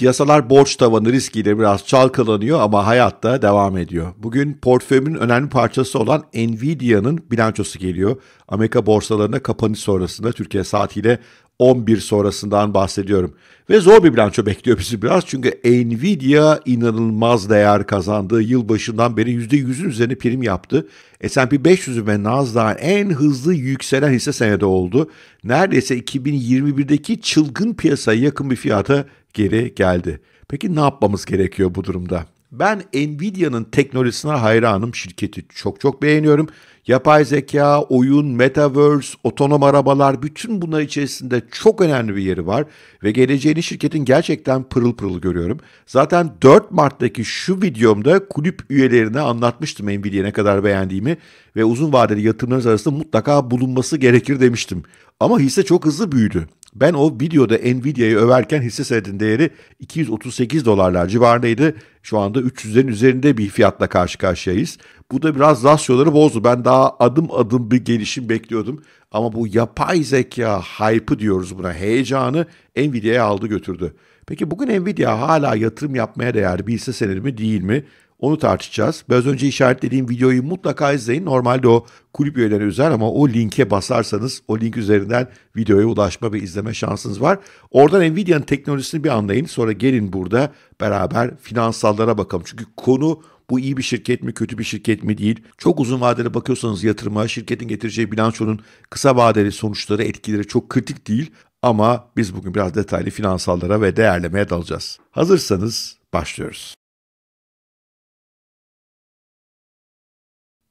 Piyasalar borç tavanı riskiyle biraz çalkalanıyor ama hayatta devam ediyor. Bugün portföyümün önemli parçası olan Nvidia'nın bilançosu geliyor. Amerika borsalarına kapanış sonrasında Türkiye saatiyle 11 sonrasından bahsediyorum. Ve zor bir bilanço bekliyor bizi biraz çünkü Nvidia inanılmaz değer kazandı. Yılbaşından beri %100'ün üzerine prim yaptı. S&P 500 ve Nasdaq en hızlı yükselen hisse senedi oldu. Neredeyse 2021'deki çılgın piyasaya yakın bir fiyata geri geldi. Peki ne yapmamız gerekiyor bu durumda? Ben Nvidia'nın teknolojisine hayranım. Şirketi çok çok beğeniyorum. Yapay zeka, oyun, metaverse, otonom arabalar bütün bunlar içerisinde çok önemli bir yeri var ve geleceğini şirketin gerçekten pırıl pırıl görüyorum. Zaten 4 Mart'taki şu videomda kulüp üyelerine anlatmıştım Nvidia'ya ne kadar beğendiğimi ve uzun vadeli yatırımlarınız arasında mutlaka bulunması gerekir demiştim. Ama hisse çok hızlı büyüdü. Ben o videoda Nvidia'yı överken hisse senedinin değeri 238 dolarlar civarındaydı. Şu anda 300'lerin üzerinde bir fiyatla karşı karşıyayız. Bu da biraz rasyoları bozdu. Ben daha adım adım bir gelişim bekliyordum. Ama bu yapay zeka hype'ı diyoruz buna heyecanı Nvidia'ya aldı götürdü. Peki bugün Nvidia hala yatırım yapmaya değer bir hisse senedi mi değil mi? Onu tartışacağız. Biraz önce işaretlediğim videoyu mutlaka izleyin. Normalde o kulüp üyeleri üzer ama o linke basarsanız o link üzerinden videoya ulaşma ve izleme şansınız var. Oradan Nvidia'nın teknolojisini bir anlayın. Sonra gelin burada beraber finansallara bakalım. Çünkü konu bu iyi bir şirket mi kötü bir şirket mi değil. Çok uzun vadeli bakıyorsanız yatırıma şirketin getireceği bilançonun kısa vadeli sonuçları etkileri çok kritik değil. Ama biz bugün biraz detaylı finansallara ve değerlemeye dalacağız. Hazırsanız başlıyoruz.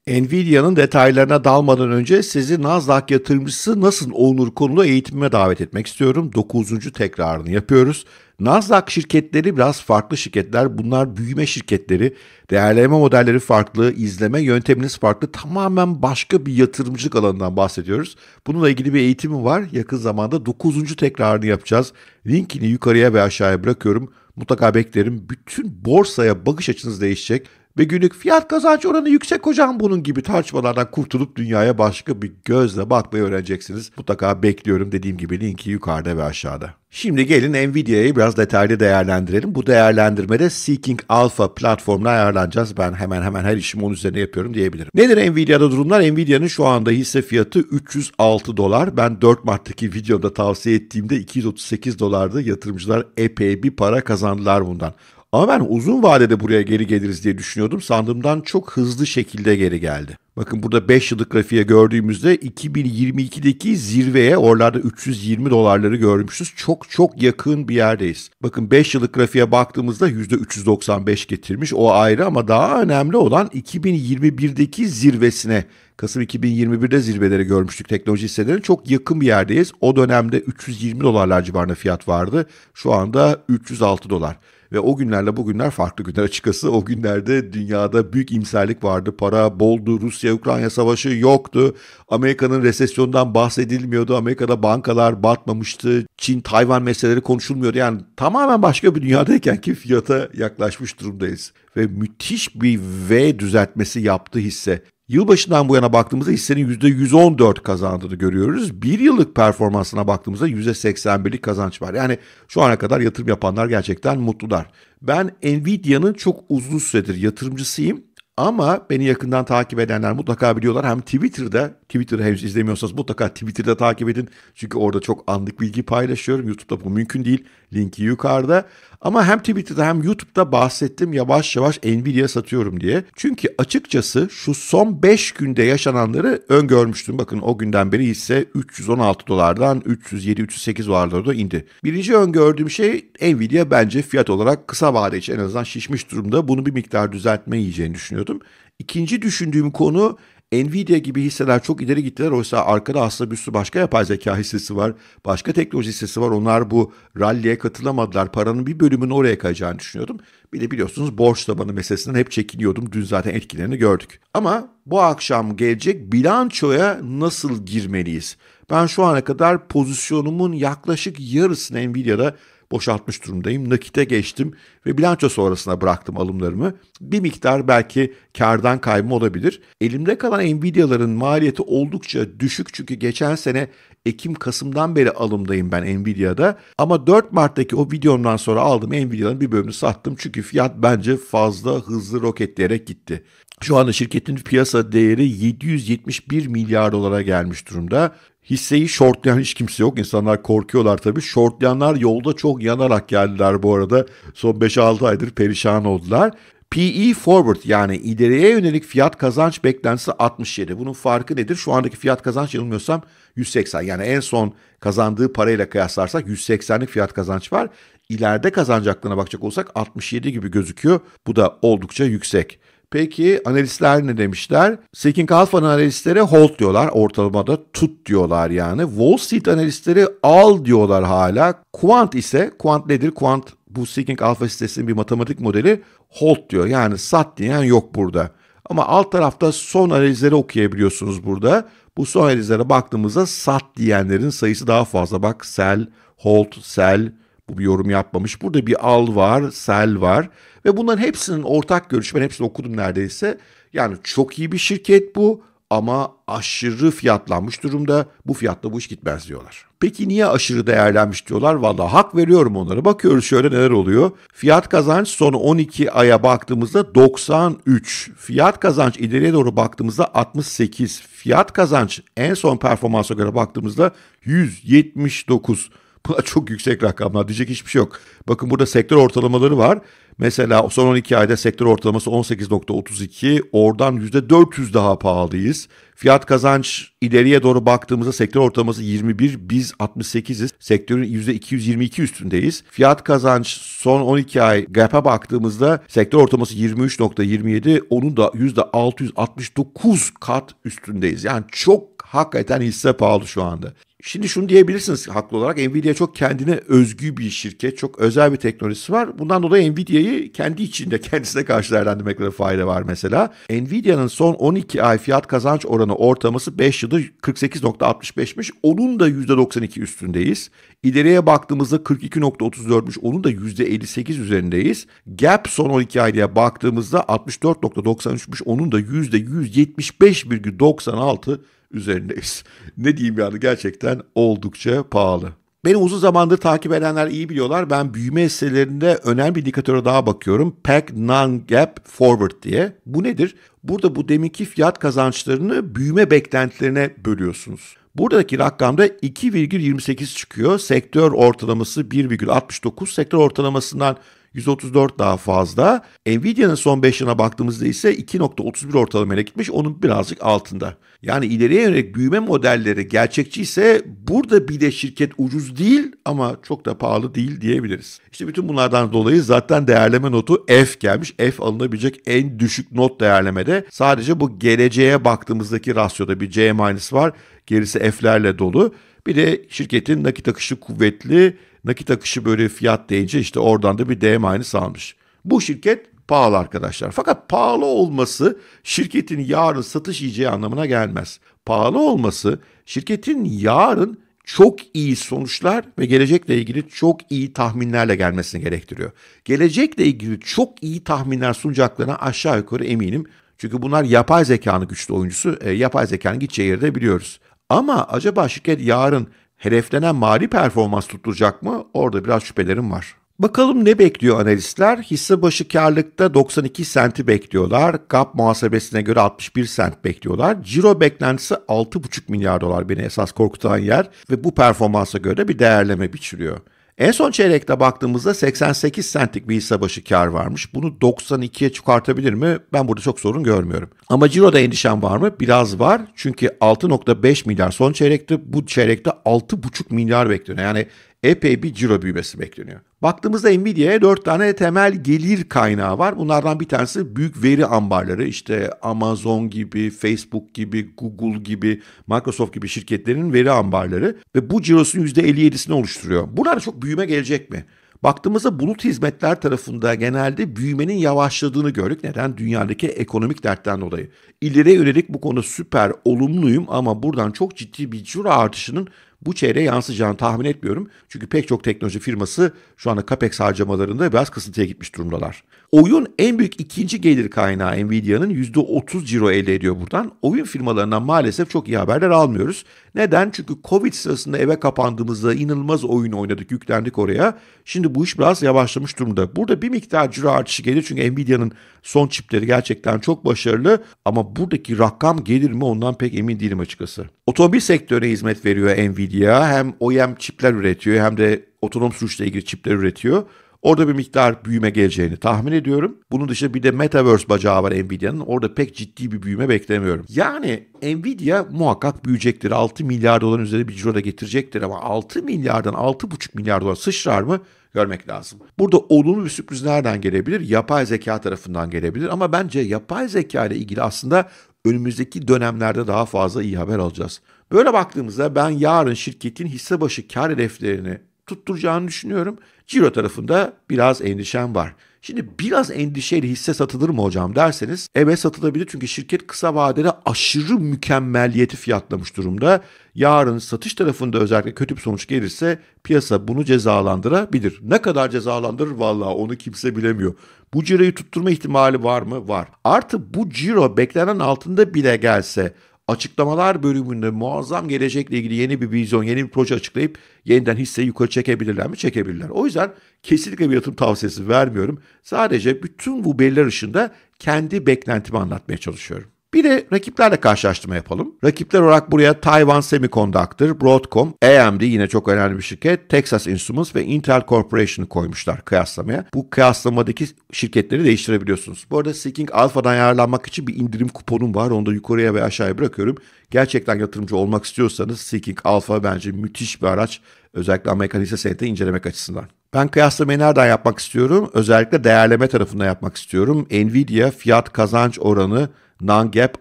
Nvidia'nın detaylarına dalmadan önce sizi Nasdaq yatırımcısı nasıl olunur konulu eğitimime davet etmek istiyorum. 9. tekrarını yapıyoruz. Nasdaq şirketleri biraz farklı şirketler. Bunlar büyüme şirketleri. Değerleme modelleri farklı, izleme yönteminiz farklı. Tamamen başka bir yatırımcılık alanından bahsediyoruz. Bununla ilgili bir eğitimim var. Yakın zamanda 9. tekrarını yapacağız. Linkini yukarıya ve aşağıya bırakıyorum. Mutlaka beklerim. Bütün borsaya bakış açınız değişecek ve günlük fiyat kazanç oranı yüksek hocam bunun gibi tartışmalardan kurtulup dünyaya başka bir gözle bakmayı öğreneceksiniz. Mutlaka bekliyorum dediğim gibi linki yukarıda ve aşağıda. Şimdi gelin Nvidia'yı biraz detaylı değerlendirelim. Bu değerlendirmede Seeking Alpha platformuna ayarlanacağız. Ben hemen hemen her işimi onun üzerine yapıyorum diyebilirim. Nedir Nvidia'da durumlar? Nvidia'nın şu anda hisse fiyatı 306 dolar. Ben 4 Mart'taki videomda tavsiye ettiğimde 238 dolardı. yatırımcılar epey bir para kazandılar bundan. Ama ben uzun vadede buraya geri geliriz diye düşünüyordum. Sandığımdan çok hızlı şekilde geri geldi. Bakın burada 5 yıllık grafiğe gördüğümüzde 2022'deki zirveye oralarda 320 dolarları görmüşüz. Çok çok yakın bir yerdeyiz. Bakın 5 yıllık grafiğe baktığımızda %395 getirmiş. O ayrı ama daha önemli olan 2021'deki zirvesine Kasım 2021'de zirveleri görmüştük teknoloji hisselerinin. Çok yakın bir yerdeyiz. O dönemde 320 dolarlar civarında fiyat vardı. Şu anda 306 dolar. Ve o günlerle bugünler farklı günler açıkçası. O günlerde dünyada büyük imserlik vardı. Para boldu. Rusya-Ukrayna savaşı yoktu. Amerika'nın resesyondan bahsedilmiyordu. Amerika'da bankalar batmamıştı. Çin-Tayvan meseleleri konuşulmuyordu. Yani tamamen başka bir dünyadayken ki fiyata yaklaşmış durumdayız. Ve müthiş bir V düzeltmesi yaptı hisse. Yılbaşından bu yana baktığımızda hissenin %114 kazandığını görüyoruz. Bir yıllık performansına baktığımızda %81'lik kazanç var. Yani şu ana kadar yatırım yapanlar gerçekten mutlular. Ben Nvidia'nın çok uzun süredir yatırımcısıyım. Ama beni yakından takip edenler mutlaka biliyorlar. Hem Twitter'da, Twitter'ı henüz izlemiyorsanız mutlaka Twitter'da takip edin. Çünkü orada çok anlık bilgi paylaşıyorum. YouTube'da bu mümkün değil. Linki yukarıda. Ama hem Twitter'da hem YouTube'da bahsettim yavaş yavaş Nvidia satıyorum diye. Çünkü açıkçası şu son 5 günde yaşananları öngörmüştüm. Bakın o günden beri ise 316 dolardan 307-308 dolarlara da indi. Birinci öngördüğüm şey Nvidia bence fiyat olarak kısa vade için en azından şişmiş durumda. Bunu bir miktar düzeltme yiyeceğini düşünüyordum. İkinci düşündüğüm konu Nvidia gibi hisseler çok ileri gittiler. Oysa arkada aslında bir sürü başka yapay zeka hissesi var. Başka teknoloji hissesi var. Onlar bu rallye katılamadılar. Paranın bir bölümünü oraya kayacağını düşünüyordum. Bir de biliyorsunuz borç tabanı meselesinden hep çekiniyordum. Dün zaten etkilerini gördük. Ama bu akşam gelecek bilançoya nasıl girmeliyiz? Ben şu ana kadar pozisyonumun yaklaşık yarısını Nvidia'da boşaltmış durumdayım. Nakite geçtim ve bilanço sonrasına bıraktım alımlarımı. Bir miktar belki kardan kayma olabilir. Elimde kalan Nvidia'ların maliyeti oldukça düşük çünkü geçen sene Ekim-Kasım'dan beri alımdayım ben Nvidia'da. Ama 4 Mart'taki o videomdan sonra aldım Nvidia'nın bir bölümünü sattım. Çünkü fiyat bence fazla hızlı roketleyerek gitti. Şu anda şirketin piyasa değeri 771 milyar dolara gelmiş durumda. Hisseyi shortlayan hiç kimse yok. İnsanlar korkuyorlar tabii. Shortlayanlar yolda çok yanarak geldiler bu arada. Son 5-6 aydır perişan oldular. PE forward yani ileriye yönelik fiyat kazanç beklentisi 67. Bunun farkı nedir? Şu andaki fiyat kazanç yanılmıyorsam 180. Yani en son kazandığı parayla kıyaslarsak 180'lik fiyat kazanç var. İleride kazanacaklarına bakacak olsak 67 gibi gözüküyor. Bu da oldukça yüksek. Peki analistler ne demişler? Seeking Alpha analistleri hold diyorlar. Ortalamada tut diyorlar yani. Wall Street analistleri al diyorlar hala. Quant ise, Quant nedir? Quant bu Seeking Alpha sitesinin bir matematik modeli hold diyor. Yani sat diyen yok burada. Ama alt tarafta son analizleri okuyabiliyorsunuz burada. Bu son analizlere baktığımızda sat diyenlerin sayısı daha fazla. Bak sell, hold, sell, bu bir yorum yapmamış. Burada bir al var, sel var ve bunların hepsinin ortak görüşü ben hepsini okudum neredeyse. Yani çok iyi bir şirket bu ama aşırı fiyatlanmış durumda. Bu fiyatta bu iş gitmez diyorlar. Peki niye aşırı değerlenmiş diyorlar? Valla hak veriyorum onlara. Bakıyoruz şöyle neler oluyor. Fiyat kazanç son 12 aya baktığımızda 93. Fiyat kazanç ileriye doğru baktığımızda 68. Fiyat kazanç en son performansa göre baktığımızda 179. Buna çok yüksek rakamlar. Diyecek hiçbir şey yok. Bakın burada sektör ortalamaları var. Mesela son 12 ayda sektör ortalaması 18.32. Oradan %400 daha pahalıyız. Fiyat kazanç ileriye doğru baktığımızda sektör ortalaması 21. Biz 68'iz. Sektörün %222 üstündeyiz. Fiyat kazanç son 12 ay gap'a baktığımızda sektör ortalaması 23.27. Onun da %669 kat üstündeyiz. Yani çok hakikaten hisse pahalı şu anda. Şimdi şunu diyebilirsiniz haklı olarak Nvidia çok kendine özgü bir şirket, çok özel bir teknolojisi var. Bundan dolayı Nvidia'yı kendi içinde kendisine karşı değerlendirmekte fayda var mesela. Nvidia'nın son 12 ay fiyat kazanç oranı ortalaması 5 yılda 48.65'miş. Onun da %92 üstündeyiz. İleriye baktığımızda 42.34'müş. Onun da %58 üzerindeyiz. Gap son 12 ayda baktığımızda 64.93'müş. Onun da %175,96 üzerindeyiz. Ne diyeyim yani gerçekten oldukça pahalı. Beni uzun zamandır takip edenler iyi biliyorlar. Ben büyüme hisselerinde önemli bir indikatöre daha bakıyorum. PEG Non-Gap Forward diye. Bu nedir? Burada bu deminki fiyat kazançlarını büyüme beklentilerine bölüyorsunuz. Buradaki rakamda 2,28 çıkıyor. Sektör ortalaması 1,69. Sektör ortalamasından 134 daha fazla. Nvidia'nın son 5 yılına baktığımızda ise 2.31 ortalamayla gitmiş. Onun birazcık altında. Yani ileriye yönelik büyüme modelleri gerçekçi ise burada bir de şirket ucuz değil ama çok da pahalı değil diyebiliriz. İşte bütün bunlardan dolayı zaten değerleme notu F gelmiş. F alınabilecek en düşük not değerlemede. Sadece bu geleceğe baktığımızdaki rasyoda bir C- var. Gerisi F'lerle dolu. Bir de şirketin nakit akışı kuvvetli nakit akışı böyle fiyat deyince işte oradan da bir D minus almış. Bu şirket pahalı arkadaşlar. Fakat pahalı olması şirketin yarın satış yiyeceği anlamına gelmez. Pahalı olması şirketin yarın çok iyi sonuçlar ve gelecekle ilgili çok iyi tahminlerle gelmesini gerektiriyor. Gelecekle ilgili çok iyi tahminler sunacaklarına aşağı yukarı eminim. Çünkü bunlar yapay zekanın güçlü oyuncusu. E, yapay zekanın gideceği yeri de biliyoruz. Ama acaba şirket yarın hedeflenen mali performans tutturacak mı? Orada biraz şüphelerim var. Bakalım ne bekliyor analistler? Hisse başı karlılıkta 92 senti bekliyorlar. GAP muhasebesine göre 61 sent bekliyorlar. Ciro beklentisi 6,5 milyar dolar beni esas korkutan yer ve bu performansa göre bir değerleme biçiliyor. En son çeyrekte baktığımızda 88 sentlik bir hisse başı kar varmış. Bunu 92'ye çıkartabilir mi? Ben burada çok sorun görmüyorum. Ama ciroda endişem var mı? Biraz var. Çünkü 6.5 milyar son çeyrekte bu çeyrekte 6.5 milyar bekliyor. Yani epey bir ciro büyümesi bekleniyor. Baktığımızda Nvidia'ya 4 tane temel gelir kaynağı var. Bunlardan bir tanesi büyük veri ambarları. İşte Amazon gibi, Facebook gibi, Google gibi, Microsoft gibi şirketlerin veri ambarları. Ve bu cirosun %57'sini oluşturuyor. Bunlar çok büyüme gelecek mi? Baktığımızda bulut hizmetler tarafında genelde büyümenin yavaşladığını gördük. Neden? Dünyadaki ekonomik dertten dolayı. İleriye yönelik bu konu süper olumluyum ama buradan çok ciddi bir ciro artışının bu çeyreğe yansıyacağını tahmin etmiyorum. Çünkü pek çok teknoloji firması şu anda CAPEX harcamalarında biraz kısıntıya gitmiş durumdalar. Oyun en büyük ikinci gelir kaynağı Nvidia'nın %30 ciro elde ediyor buradan. Oyun firmalarından maalesef çok iyi haberler almıyoruz. Neden? Çünkü Covid sırasında eve kapandığımızda inanılmaz oyun oynadık, yüklendik oraya. Şimdi bu iş biraz yavaşlamış durumda. Burada bir miktar ciro artışı gelir çünkü Nvidia'nın son çipleri gerçekten çok başarılı ama buradaki rakam gelir mi ondan pek emin değilim açıkçası. Otomobil sektörüne hizmet veriyor Nvidia. Hem OEM çipler üretiyor hem de otonom sürüşle ilgili çipler üretiyor. Orada bir miktar büyüme geleceğini tahmin ediyorum. Bunun dışında bir de Metaverse bacağı var Nvidia'nın. Orada pek ciddi bir büyüme beklemiyorum. Yani Nvidia muhakkak büyüyecektir. 6 milyar doların üzerine bir ciro da getirecektir ama 6 milyardan 6,5 milyar dolar sıçrar mı? görmek lazım. Burada olumlu bir sürpriz nereden gelebilir? Yapay zeka tarafından gelebilir ama bence yapay zeka ile ilgili aslında önümüzdeki dönemlerde daha fazla iyi haber alacağız. Böyle baktığımızda ben yarın şirketin hisse başı kar hedeflerini tutturacağını düşünüyorum. Ciro tarafında biraz endişem var. Şimdi biraz endişeli hisse satılır mı hocam derseniz evet satılabilir çünkü şirket kısa vadede aşırı mükemmeliyeti fiyatlamış durumda. Yarın satış tarafında özellikle kötü bir sonuç gelirse piyasa bunu cezalandırabilir. Ne kadar cezalandırır vallahi onu kimse bilemiyor. Bu ciroyu tutturma ihtimali var mı? Var. Artı bu ciro beklenen altında bile gelse açıklamalar bölümünde muazzam gelecekle ilgili yeni bir vizyon, yeni bir proje açıklayıp yeniden hisseyi yukarı çekebilirler mi? Çekebilirler. O yüzden kesinlikle bir yatırım tavsiyesi vermiyorum. Sadece bütün bu belirler ışığında kendi beklentimi anlatmaya çalışıyorum. Bir de rakiplerle karşılaştırma yapalım. Rakipler olarak buraya Taiwan Semiconductor, Broadcom, AMD yine çok önemli bir şirket, Texas Instruments ve Intel Corporation'ı koymuşlar kıyaslamaya. Bu kıyaslamadaki şirketleri değiştirebiliyorsunuz. Bu arada Seeking Alpha'dan yararlanmak için bir indirim kuponum var. Onu da yukarıya ve aşağıya bırakıyorum. Gerçekten yatırımcı olmak istiyorsanız Seeking Alpha bence müthiş bir araç. Özellikle Amerikan hisse senedi incelemek açısından. Ben kıyaslamayı nereden yapmak istiyorum? Özellikle değerleme tarafında yapmak istiyorum. Nvidia fiyat kazanç oranı NANGAP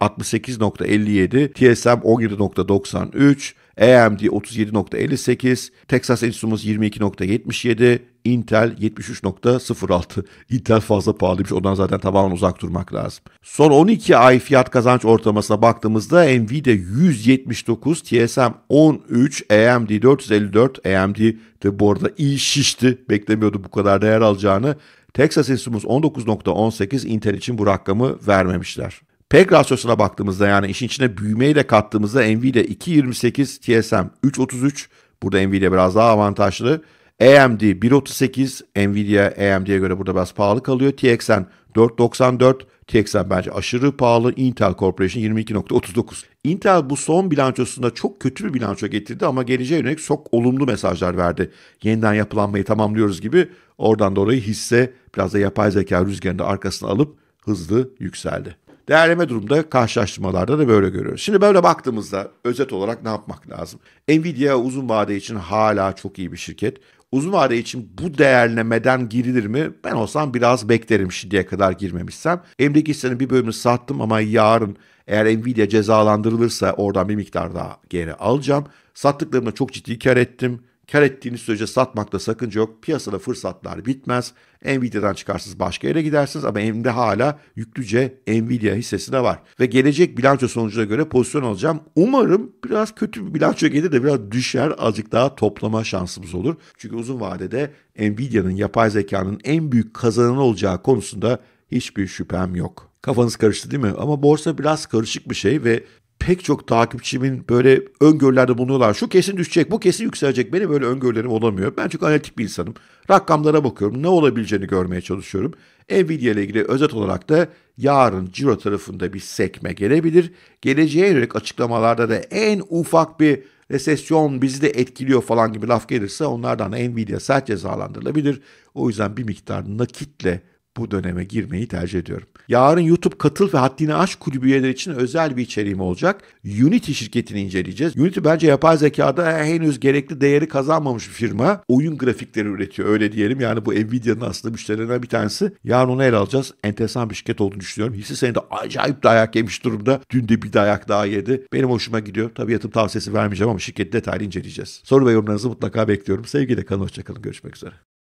68.57, TSM 17.93, AMD 37.58, Texas Instruments 22.77, Intel 73.06. Intel fazla pahalıymış. Ondan zaten tamamen uzak durmak lazım. Son 12 ay fiyat kazanç ortalamasına baktığımızda Nvidia 179, TSM 13, AMD 454. AMD de bu arada iyi şişti. Beklemiyordu bu kadar değer alacağını. Texas Instruments 19.18, Intel için bu rakamı vermemişler. PEG rasyosuna baktığımızda yani işin içine büyümeyi de kattığımızda Nvidia 2.28 TSM 3.33 burada Nvidia biraz daha avantajlı. AMD 1.38 Nvidia AMD'ye göre burada biraz pahalı kalıyor. TXN 4.94 TXN bence aşırı pahalı. Intel Corporation 22.39. Intel bu son bilançosunda çok kötü bir bilanço getirdi ama geleceğe yönelik çok olumlu mesajlar verdi. Yeniden yapılanmayı tamamlıyoruz gibi. Oradan dolayı hisse biraz da yapay zeka rüzgarını arkasına alıp hızlı yükseldi. Değerleme durumda karşılaştırmalarda da böyle görüyoruz. Şimdi böyle baktığımızda özet olarak ne yapmak lazım? Nvidia uzun vade için hala çok iyi bir şirket. Uzun vade için bu değerlemeden girilir mi? Ben olsam biraz beklerim şimdiye kadar girmemişsem. Emdeki hissenin bir bölümünü sattım ama yarın eğer Nvidia cezalandırılırsa oradan bir miktar daha geri alacağım. Sattıklarımda çok ciddi kar ettim. Kar ettiğiniz sürece satmakta sakınca yok. Piyasada fırsatlar bitmez. Nvidia'dan çıkarsınız başka yere gidersiniz ama elimde hala yüklüce Nvidia hissesi de var. Ve gelecek bilanço sonucuna göre pozisyon alacağım. Umarım biraz kötü bir bilanço gelir de biraz düşer azıcık daha toplama şansımız olur. Çünkü uzun vadede Nvidia'nın yapay zekanın en büyük kazananı olacağı konusunda hiçbir şüphem yok. Kafanız karıştı değil mi? Ama borsa biraz karışık bir şey ve pek çok takipçimin böyle öngörülerde bulunuyorlar. Şu kesin düşecek, bu kesin yükselecek. Benim böyle öngörülerim olamıyor. Ben çok analitik bir insanım. Rakamlara bakıyorum. Ne olabileceğini görmeye çalışıyorum. Nvidia ile ilgili özet olarak da yarın ciro tarafında bir sekme gelebilir. Geleceğe yönelik açıklamalarda da en ufak bir resesyon bizi de etkiliyor falan gibi laf gelirse onlardan Nvidia sert cezalandırılabilir. O yüzden bir miktar nakitle bu döneme girmeyi tercih ediyorum. Yarın YouTube katıl ve haddini aş kulübü üyeleri için özel bir içeriğim olacak. Unity şirketini inceleyeceğiz. Unity bence yapay zekada henüz gerekli değeri kazanmamış bir firma. Oyun grafikleri üretiyor öyle diyelim. Yani bu Nvidia'nın aslında müşterilerinden bir tanesi. Yarın onu ele alacağız. Enteresan bir şirket olduğunu düşünüyorum. Hisse de acayip dayak yemiş durumda. Dün de bir dayak daha yedi. Benim hoşuma gidiyor. Tabii yatırım tavsiyesi vermeyeceğim ama şirketi detaylı inceleyeceğiz. Soru ve yorumlarınızı mutlaka bekliyorum. Sevgiyle kalın, hoşçakalın. Görüşmek üzere.